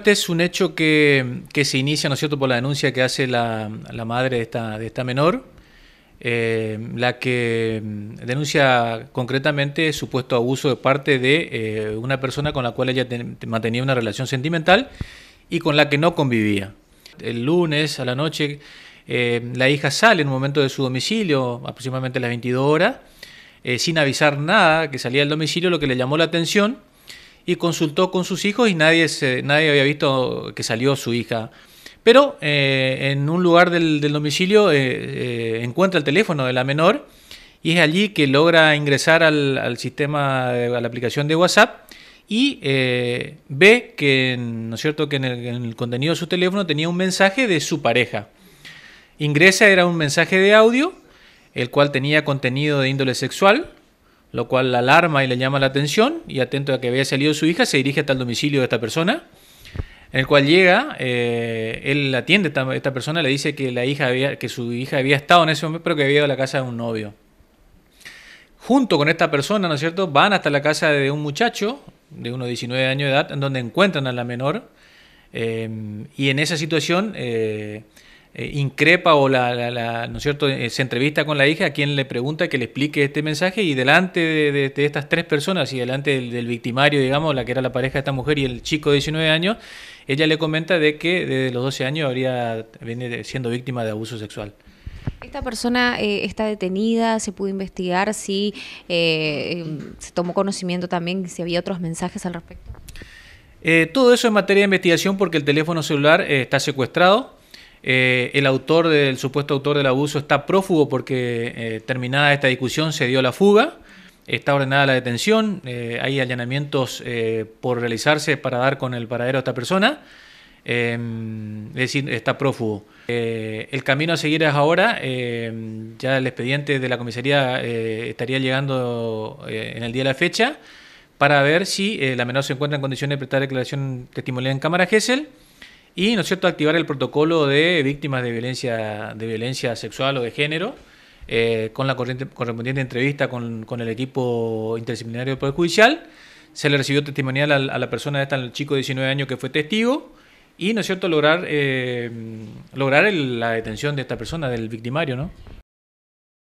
Este es un hecho que, se inicia, ¿no es cierto?, por la denuncia que hace la, madre de esta, menor, eh, la que mm, denuncia concretamente supuesto abuso de parte de eh, una persona con la cual ella mantenía una relación sentimental y con la que no convivía. El lunes a la noche eh, la hija sale en un momento de su domicilio, aproximadamente a las 22 horas, sin avisar nada, que salía del domicilio, lo que le llamó la atención y consultó con sus hijos y nadie, nadie había visto que salió su hija. Pero eh, en un lugar del, domicilio eh, eh, encuentra el teléfono de la menor y es allí que logra ingresar al, sistema, a la aplicación de WhatsApp y ve que, ¿no es cierto? que el, en el, contenido de su teléfono tenía un mensaje de su pareja. Ingresa, era un mensaje de audio, el cual tenía contenido de índole sexual, lo cual la alarma y le llama la atención y atento a que había salido su hija, se dirige hasta el domicilio de esta persona, en el cual llega, eh, él atiende a esta, persona, le dice que, la hija que su hija había estado en ese momento, pero que había ido a la casa de un novio. Junto con esta persona, ¿no es cierto?, van hasta la casa de un muchacho de unos 19 años de edad, en donde encuentran a la menor, eh, y en esa situación... Eh, eh, increpa o la, ¿no es cierto? Eh, se entrevista con la hija, a quien le pregunta que le explique este mensaje y delante de, estas tres personas y delante del, victimario, digamos, la que era la pareja de esta mujer y el chico de 19 años, ella le comenta de que desde los 12 años habría viene siendo víctima de abuso sexual. ¿Esta persona eh, está detenida? ¿Se pudo investigar si se tomó conocimiento también si había otros mensajes al respecto? todo eso es materia de investigación porque el teléfono celular está secuestrado, eh, el autor del supuesto autor del abuso está prófugo porque eh, terminada esta discusión se dio la fuga. Está ordenada la detención. Eh, hay allanamientos por realizarse para dar con el paradero a esta persona. es decir, está prófugo. el camino a seguir es ahora. ya el expediente de la comisaría estaría llegando en el día de la fecha para ver si la menor se encuentra en condiciones de prestar declaración testimonial en cámara Gesell. Y, ¿no es cierto?, activar el protocolo de víctimas de violencia, de violencia sexual o de género, eh, con la correspondiente entrevista con, el equipo interdisciplinario del Poder Judicial. Se le recibió testimonial a, la persona, esta, este chico de 19 años que fue testigo, y, ¿no es cierto?, lograr, eh, lograr la detención de esta persona, del victimario, ¿no?